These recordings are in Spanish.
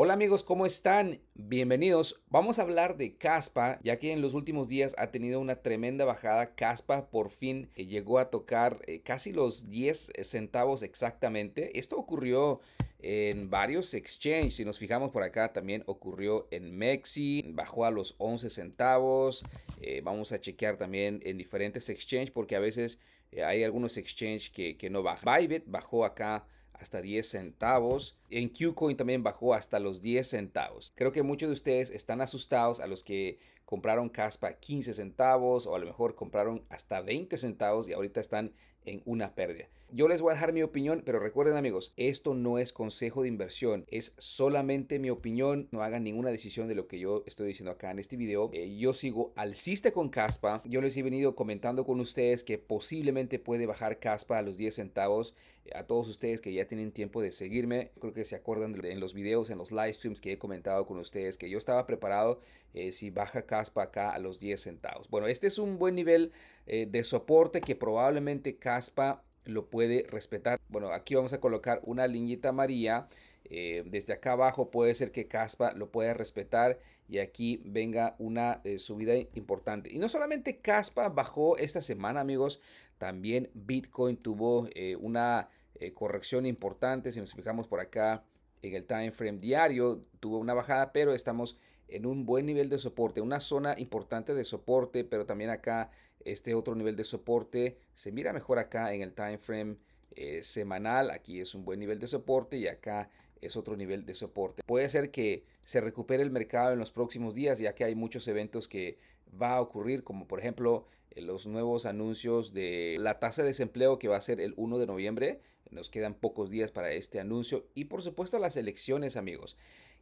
Hola amigos, ¿cómo están? Bienvenidos. Vamos a hablar de Caspa, ya que en los últimos días ha tenido una tremenda bajada. Caspa por fin eh, llegó a tocar eh, casi los 10 eh, centavos exactamente. Esto ocurrió en varios exchanges. Si nos fijamos por acá, también ocurrió en Mexi, bajó a los 11 centavos. vamos a chequear también en diferentes exchanges porque a veces hay algunos exchanges que, que no bajan. Bybit bajó acá hasta 10 centavos. En Qcoin también bajó hasta los 10 centavos. Creo que muchos de ustedes están asustados a los que compraron Caspa 15 centavos o a lo mejor compraron hasta 20 centavos y ahorita están en una pérdida. Yo les voy a dejar mi opinión, pero recuerden amigos, esto no es consejo de inversión, es solamente mi opinión, no hagan ninguna decisión de lo que yo estoy diciendo acá en este video. Eh, yo sigo alcista con Caspa, yo les he venido comentando con ustedes que posiblemente puede bajar Caspa a los 10 centavos. a todos ustedes que ya tienen tiempo de seguirme, creo que que se acuerdan en los videos, en los live streams que he comentado con ustedes, que yo estaba preparado eh, si baja Caspa acá a los 10 centavos. Bueno, este es un buen nivel eh, de soporte que probablemente Caspa lo puede respetar. Bueno, aquí vamos a colocar una liñita amarilla. Eh, desde acá abajo puede ser que Caspa lo pueda respetar y aquí venga una subida importante. Y no solamente Caspa bajó esta semana, amigos, también Bitcoin tuvo una eh, corrección importante. Si nos fijamos por acá en el time frame diario, tuvo una bajada, pero estamos en un buen nivel de soporte, una zona importante de soporte, pero también acá este otro nivel de soporte se mira mejor acá en el time frame eh, semanal. Aquí es un buen nivel de soporte y acá es otro nivel de soporte. Puede ser que se recupere el mercado en los próximos días, ya que hay muchos eventos que va a ocurrir, como por ejemplo eh, los nuevos anuncios de la tasa de desempleo que va a ser el 1 de noviembre. Nos quedan pocos días para este anuncio y por supuesto las elecciones amigos.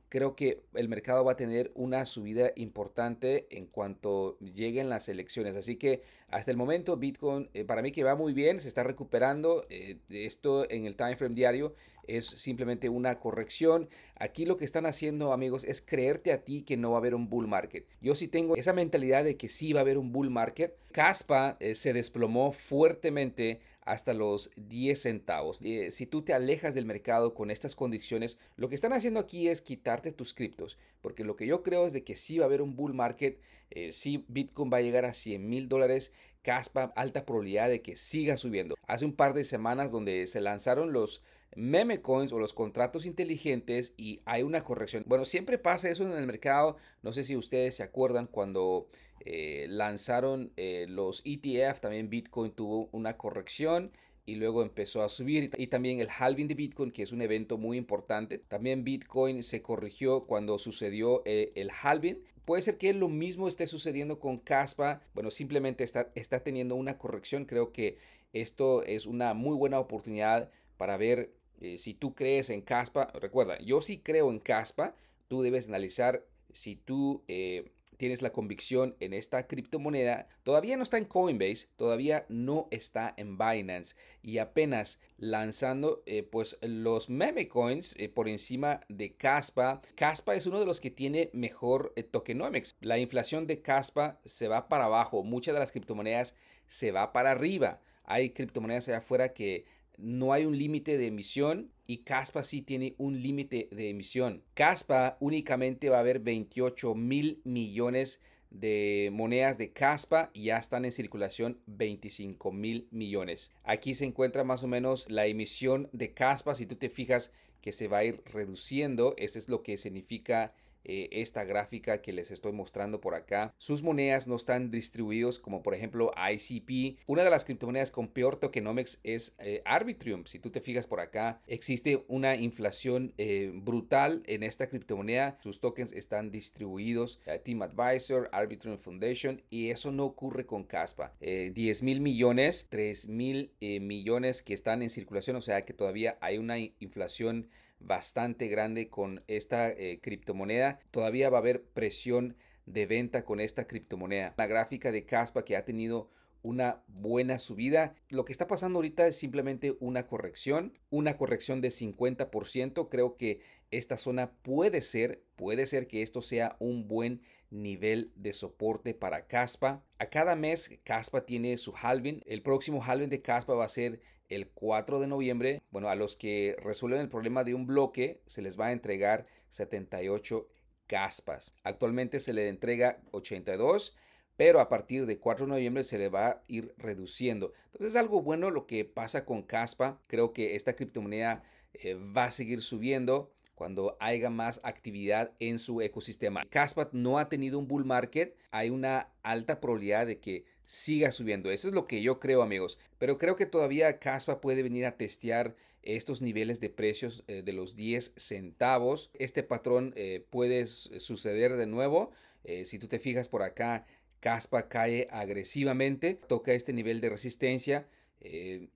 Creo que el mercado va a tener una subida importante en cuanto lleguen las elecciones. Así que hasta el momento Bitcoin eh, para mí que va muy bien, se está recuperando. Eh, esto en el time frame diario es simplemente una corrección. Aquí lo que están haciendo amigos es creerte a ti que no va a haber un bull market. Yo sí tengo esa mentalidad de que sí va a haber un bull market. Caspa eh, se desplomó fuertemente hasta los 10 centavos. Eh, si tú te alejas del mercado con estas condiciones, lo que están haciendo aquí es quitarte tus criptos, porque lo que yo creo es de que sí va a haber un bull market, eh, si Bitcoin va a llegar a 100 mil dólares, Caspa, alta probabilidad de que siga subiendo. Hace un par de semanas donde se lanzaron los meme coins o los contratos inteligentes y hay una corrección. Bueno, siempre pasa eso en el mercado. No sé si ustedes se acuerdan cuando eh, lanzaron eh, los ETF, también Bitcoin tuvo una corrección y luego empezó a subir. Y también el halving de Bitcoin, que es un evento muy importante. También Bitcoin se corrigió cuando sucedió eh, el halving. Puede ser que lo mismo esté sucediendo con Caspa. Bueno, simplemente está, está teniendo una corrección. Creo que esto es una muy buena oportunidad para ver si tú crees en Caspa. Recuerda, yo sí creo en Caspa. Tú debes analizar si tú tienes la convicción en esta criptomoneda, todavía no está en Coinbase, todavía no está en Binance y apenas lanzando eh, pues los meme coins eh, por encima de Caspa. Caspa es uno de los que tiene mejor eh, tokenomics. La inflación de Caspa se va para abajo, muchas de las criptomonedas se va para arriba. Hay criptomonedas allá afuera que no hay un límite de emisión y Caspa sí tiene un límite de emisión. Caspa únicamente va a haber 28 mil millones de monedas de Caspa y ya están en circulación 25 mil millones. Aquí se encuentra más o menos la emisión de Caspa. Si tú te fijas que se va a ir reduciendo, eso es lo que significa eh, esta gráfica que les estoy mostrando por acá. Sus monedas no están distribuidos como por ejemplo ICP. Una de las criptomonedas con peor tokenomics es eh, Arbitrium. Si tú te fijas por acá, existe una inflación eh, brutal en esta criptomoneda. Sus tokens están distribuidos Team Advisor, Arbitrium Foundation y eso no ocurre con Caspa. 10 mil millones, 3 mil millones que están en circulación, o sea que todavía hay una inflación bastante grande con esta eh, criptomoneda. Todavía va a haber presión de venta con esta criptomoneda. La gráfica de Caspa que ha tenido una buena subida. Lo que está pasando ahorita es simplemente una corrección, una corrección de 50%. Creo que esta zona puede ser, puede ser que esto sea un buen nivel de soporte para Caspa. A cada mes Caspa tiene su halving. El próximo halving de Caspa va a ser el 4 de noviembre, bueno, a los que resuelven el problema de un bloque se les va a entregar 78 caspas. Actualmente se le entrega 82, pero a partir de 4 de noviembre se le va a ir reduciendo. Entonces es algo bueno lo que pasa con caspa. Creo que esta criptomoneda eh, va a seguir subiendo cuando haya más actividad en su ecosistema. Caspa no ha tenido un bull market. Hay una alta probabilidad de que siga subiendo. Eso es lo que yo creo, amigos. Pero creo que todavía Caspa puede venir a testear estos niveles de precios eh, de los 10 centavos. Este patrón eh, puede suceder de nuevo. Eh, si tú te fijas por acá, Caspa cae agresivamente, toca este nivel de resistencia.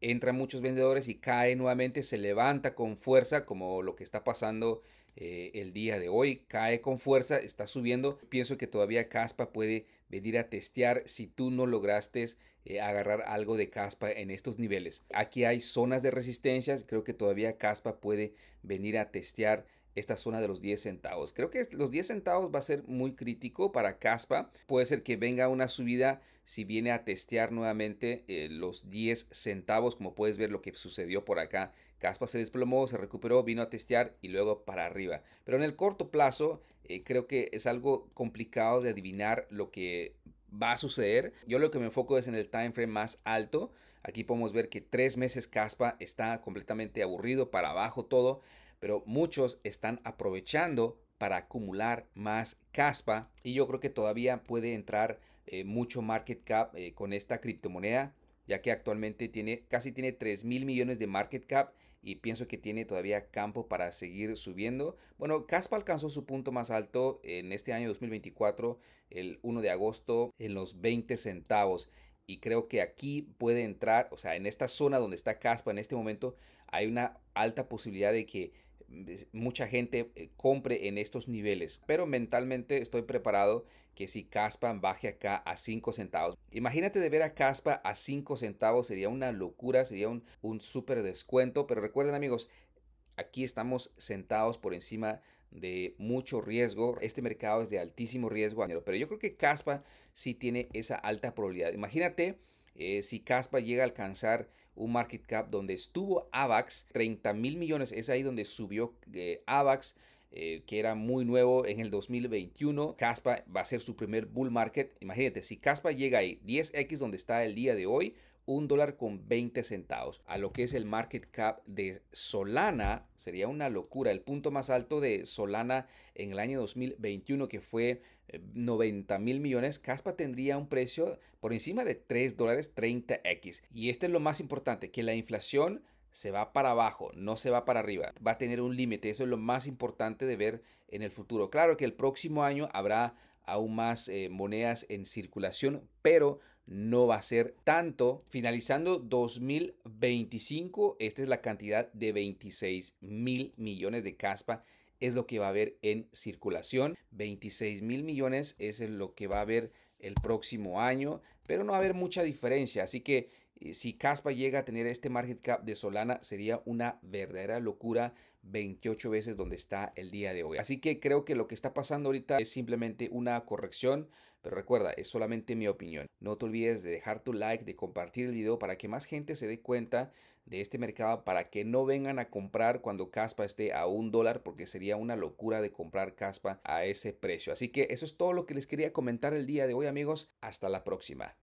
entran muchos vendedores y cae nuevamente, se levanta con fuerza como lo que está pasando eh, el día de hoy. Cae con fuerza, está subiendo. Pienso que todavía Caspa puede venir a testear si tú no lograste eh, agarrar algo de Caspa en estos niveles. Aquí hay zonas de resistencias, creo que todavía Caspa puede venir a testear esta zona de los 10 centavos. Creo que los 10 centavos va a ser muy crítico para Caspa. Puede ser que venga una subida si viene a testear nuevamente eh, los 10 centavos. Como puedes ver lo que sucedió por acá. Caspa se desplomó, se recuperó, vino a testear y luego para arriba. Pero en el corto plazo eh, creo que es algo complicado de adivinar lo que va a suceder. Yo lo que me enfoco es en el time frame más alto. Aquí podemos ver que tres meses Caspa está completamente aburrido para abajo todo pero muchos están aprovechando para acumular más caspa y yo creo que todavía puede entrar eh, mucho market cap eh, con esta criptomoneda ya que actualmente tiene casi tiene 3 mil millones de market cap y pienso que tiene todavía campo para seguir subiendo. Bueno, Caspa alcanzó su punto más alto en este año 2024, el 1 de agosto, en los 20 centavos. Y creo que aquí puede entrar, o sea, en esta zona donde está Caspa en este momento, hay una alta posibilidad de que mucha gente eh, compre en estos niveles. Pero mentalmente estoy preparado que si Caspa baje acá a 5 centavos. Imagínate de ver a Caspa a 5 centavos. Sería una locura, sería un, súper descuento. Pero recuerden amigos, aquí estamos sentados por encima de mucho riesgo. Este mercado es de altísimo riesgo. Pero yo creo que Caspa sí tiene esa alta probabilidad. Imagínate eh, si Caspa llega a alcanzar un market cap donde estuvo AVAX, 30 mil millones, es ahí donde subió eh, AVAX. Eh, que era muy nuevo en el 2021. Caspa va a ser su primer bull market. Imagínate, si Caspa llega ahí 10x donde está el día de hoy, un dólar con 20 centavos. A lo que es el market cap de Solana, sería una locura. El punto más alto de Solana en el año 2021, que fue 90 eh, mil millones, Caspa tendría un precio por encima de 3 dólares 30x. Y este es lo más importante, que la inflación se va para abajo, no se va para arriba. Va a tener un límite, eso es lo más importante de ver en el futuro. Claro que el próximo año habrá aún más eh, monedas en circulación, pero no va a ser tanto. Finalizando 2025, esta es la cantidad de 26 mil millones de caspa es lo que va a haber en circulación. 26 mil millones es lo que va a haber el próximo año, pero no va a haber mucha diferencia. Así que eh, si Caspa llega a tener este market cap de Solana, sería una verdadera locura 28 veces donde está el día de hoy. Así que creo que lo que está pasando ahorita es simplemente una corrección pero recuerda, es solamente mi opinión. No te olvides de dejar tu like, de compartir el video para que más gente se dé cuenta de este mercado, para que no vengan a comprar cuando Caspa esté a un dólar, porque sería una locura de comprar Caspa a ese precio. Así que eso es todo lo que les quería comentar el día de hoy amigos. Hasta la próxima.